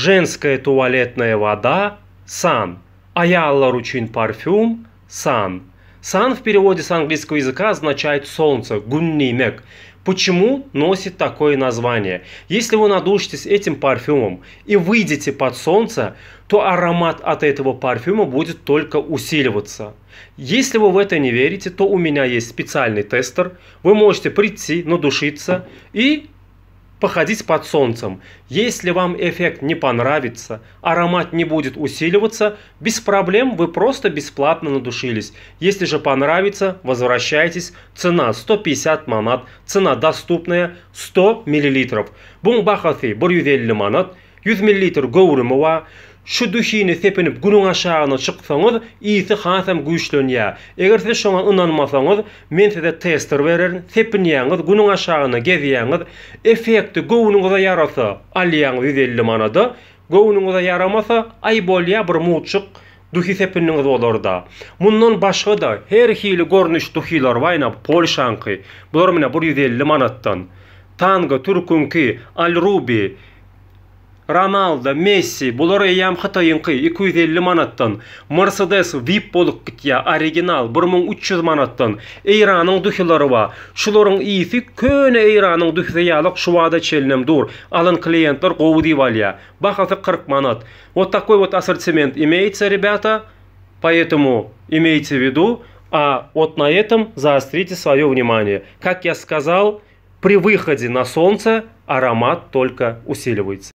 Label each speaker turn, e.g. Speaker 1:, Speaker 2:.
Speaker 1: женская туалетная вода – сан, я Ручин парфюм – сан. Сан в переводе с английского языка означает солнце, гуннимек. Почему носит такое название? Если вы надушитесь этим парфюмом и выйдете под солнце, то аромат от этого парфюма будет только усиливаться. Если вы в это не верите, то у меня есть специальный тестер. Вы можете прийти, надушиться и походить под солнцем. Если вам эффект не понравится, аромат не будет усиливаться, без проблем вы просто бесплатно надушились. Если же понравится, возвращайтесь. Цена 150 манат, цена доступная 100 мл. Бумбахаты бурювель лимонад, 100 мл гоурымова, şu düşini sepinip günün aşağına çıksanız, iyisi hasam güýçlenýär. Eger siz şoňa ynanmasaňyz, men size tester bererin, sepinýäňiz, günün aşağına gezýäňiz, efekti gowunuňyza yarasa, alýaňyz 150 manada, gowunuňyza yaramasa, ay bolýa bir muçuk duhi sepinniňiz bolarda. Mundan başga da her hili görnüş duhilar bular 150 Tanga, Alrubi, роналдо месси булар эям хатайынкы 250 манаттан мерседес вип болуп китя оригинал 1300 манаттан эйранын духилары ба шулорун ийси көн эйранын духиялык шувада челнем дур алын клиенттер гоуди валия бахасы 40 манат вот такой вот ассортимент имеется ребята поэтому имейте в виду а вот на этом заострите свое внимание как я сказал при выходе на солнце аромат только усиливается